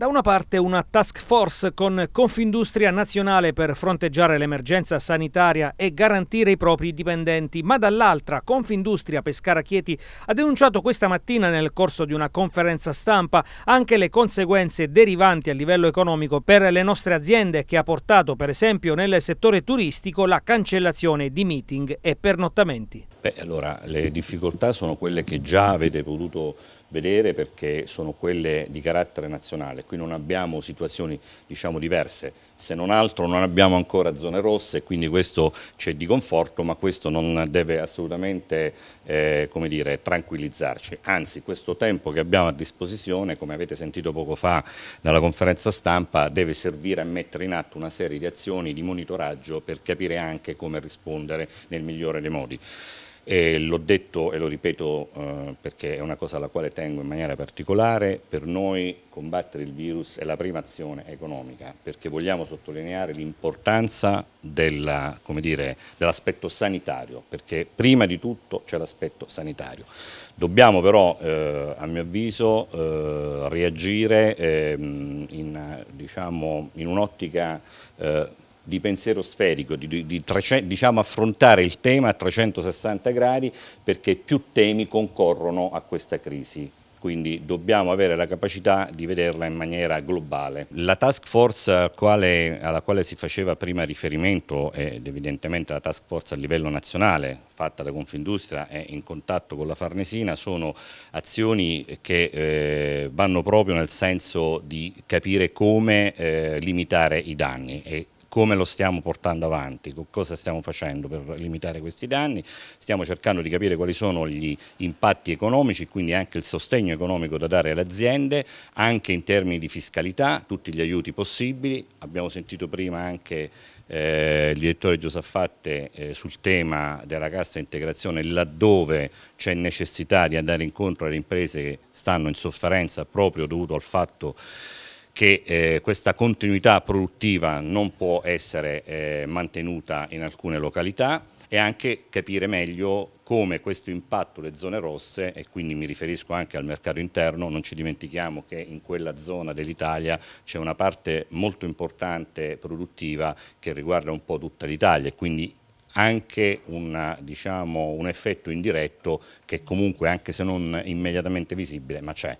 Da una parte una task force con Confindustria nazionale per fronteggiare l'emergenza sanitaria e garantire i propri dipendenti, ma dall'altra Confindustria Pescara Chieti ha denunciato questa mattina nel corso di una conferenza stampa anche le conseguenze derivanti a livello economico per le nostre aziende che ha portato per esempio nel settore turistico la cancellazione di meeting e pernottamenti. Beh, allora le difficoltà sono quelle che già avete potuto vedere perché sono quelle di carattere nazionale qui non abbiamo situazioni diciamo, diverse, se non altro non abbiamo ancora zone rosse, quindi questo c'è di conforto, ma questo non deve assolutamente eh, dire, tranquillizzarci, anzi questo tempo che abbiamo a disposizione, come avete sentito poco fa nella conferenza stampa, deve servire a mettere in atto una serie di azioni di monitoraggio per capire anche come rispondere nel migliore dei modi l'ho detto e lo ripeto eh, perché è una cosa alla quale tengo in maniera particolare, per noi combattere il virus è la prima azione economica perché vogliamo sottolineare l'importanza dell'aspetto dell sanitario, perché prima di tutto c'è l'aspetto sanitario. Dobbiamo però, eh, a mio avviso, eh, reagire ehm, in, diciamo, in un'ottica eh, di pensiero sferico, di, di, diciamo affrontare il tema a 360 gradi perché più temi concorrono a questa crisi quindi dobbiamo avere la capacità di vederla in maniera globale. La task force alla quale, alla quale si faceva prima riferimento ed evidentemente la task force a livello nazionale fatta da Confindustria e in contatto con la Farnesina sono azioni che eh, vanno proprio nel senso di capire come eh, limitare i danni e come lo stiamo portando avanti, cosa stiamo facendo per limitare questi danni, stiamo cercando di capire quali sono gli impatti economici, quindi anche il sostegno economico da dare alle aziende, anche in termini di fiscalità, tutti gli aiuti possibili, abbiamo sentito prima anche eh, il direttore Giosaffatte eh, sul tema della cassa integrazione laddove c'è necessità di andare incontro alle imprese che stanno in sofferenza proprio dovuto al fatto che eh, questa continuità produttiva non può essere eh, mantenuta in alcune località e anche capire meglio come questo impatto le zone rosse, e quindi mi riferisco anche al mercato interno, non ci dimentichiamo che in quella zona dell'Italia c'è una parte molto importante produttiva che riguarda un po' tutta l'Italia e quindi anche una, diciamo, un effetto indiretto che comunque, anche se non immediatamente visibile, ma c'è.